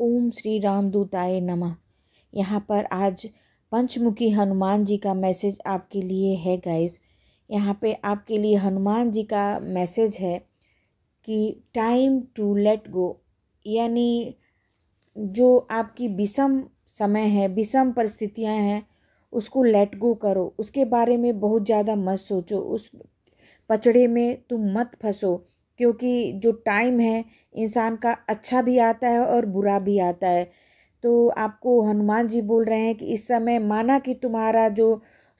ओम श्री राम दूताए नमः यहाँ पर आज पंचमुखी हनुमान जी का मैसेज आपके लिए है गाइस यहाँ पे आपके लिए हनुमान जी का मैसेज है कि टाइम टू लेट गो यानी जो आपकी विषम समय है विषम परिस्थितियाँ हैं उसको लेट गो करो उसके बारे में बहुत ज़्यादा मत सोचो उस पचड़े में तुम मत फंसो क्योंकि जो टाइम है इंसान का अच्छा भी आता है और बुरा भी आता है तो आपको हनुमान जी बोल रहे हैं कि इस समय माना कि तुम्हारा जो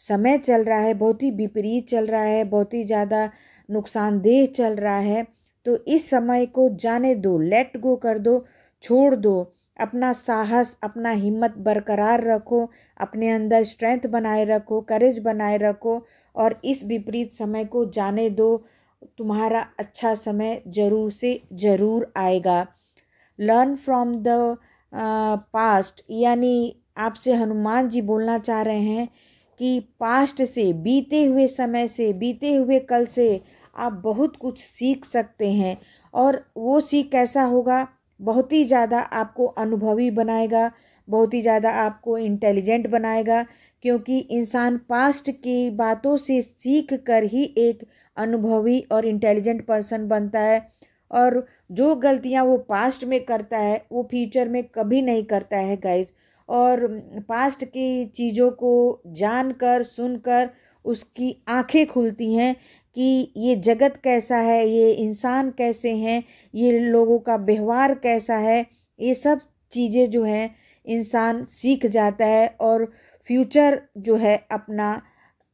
समय चल रहा है बहुत ही विपरीत चल रहा है बहुत ही ज़्यादा नुकसानदेह चल रहा है तो इस समय को जाने दो लेट गो कर दो छोड़ दो अपना साहस अपना हिम्मत बरकरार रखो अपने अंदर स्ट्रेंथ बनाए रखो करेज बनाए रखो और इस विपरीत समय को जाने दो तुम्हारा अच्छा समय ज़रूर से ज़रूर आएगा लर्न फ्रॉम द पास्ट यानी आपसे हनुमान जी बोलना चाह रहे हैं कि पास्ट से बीते हुए समय से बीते हुए कल से आप बहुत कुछ सीख सकते हैं और वो सीख कैसा होगा बहुत ही ज़्यादा आपको अनुभवी बनाएगा बहुत ही ज़्यादा आपको इंटेलिजेंट बनाएगा क्योंकि इंसान पास्ट की बातों से सीख कर ही एक अनुभवी और इंटेलिजेंट पर्सन बनता है और जो गलतियां वो पास्ट में करता है वो फ्यूचर में कभी नहीं करता है गाइस और पास्ट की चीज़ों को जानकर सुनकर उसकी आंखें खुलती हैं कि ये जगत कैसा है ये इंसान कैसे हैं ये लोगों का व्यवहार कैसा है ये सब चीज़ें जो हैं इंसान सीख जाता है और फ्यूचर जो है अपना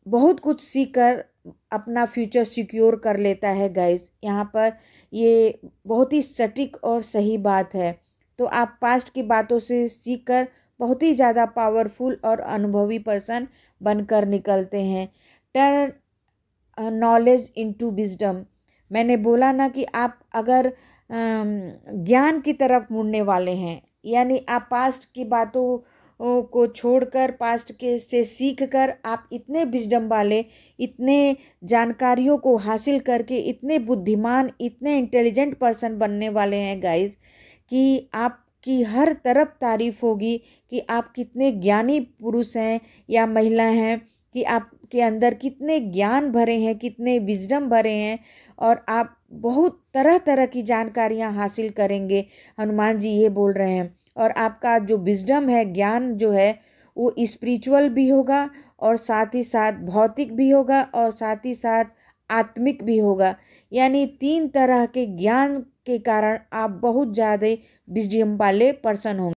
बहुत कुछ सीख कर अपना फ्यूचर सिक्योर कर लेता है गाइस यहाँ पर ये बहुत ही सटीक और सही बात है तो आप पास्ट की बातों से सीख कर बहुत ही ज़्यादा पावरफुल और अनुभवी पर्सन बनकर निकलते हैं टर्न नॉलेज इनटू विजडम मैंने बोला ना कि आप अगर ज्ञान की तरफ मुड़ने वाले हैं यानी आप पास्ट की बातों को छोड़कर पास्ट के से सीख कर आप इतने विजडम वाले इतने जानकारियों को हासिल करके इतने बुद्धिमान इतने इंटेलिजेंट पर्सन बनने वाले हैं गाइस कि आप की हर तरफ तारीफ होगी कि आप कितने ज्ञानी पुरुष हैं या महिला हैं कि आपके अंदर कितने ज्ञान भरे हैं कितने विजडम भरे हैं और आप बहुत तरह तरह की जानकारियां हासिल करेंगे हनुमान जी ये बोल रहे हैं और आपका जो विजडम है ज्ञान जो है वो स्पिरिचुअल भी होगा और साथ ही साथ भौतिक भी होगा और साथ ही साथ आत्मिक भी होगा यानी तीन तरह के ज्ञान के कारण आप बहुत ज़्यादा विजडम वाले पर्सन होंगे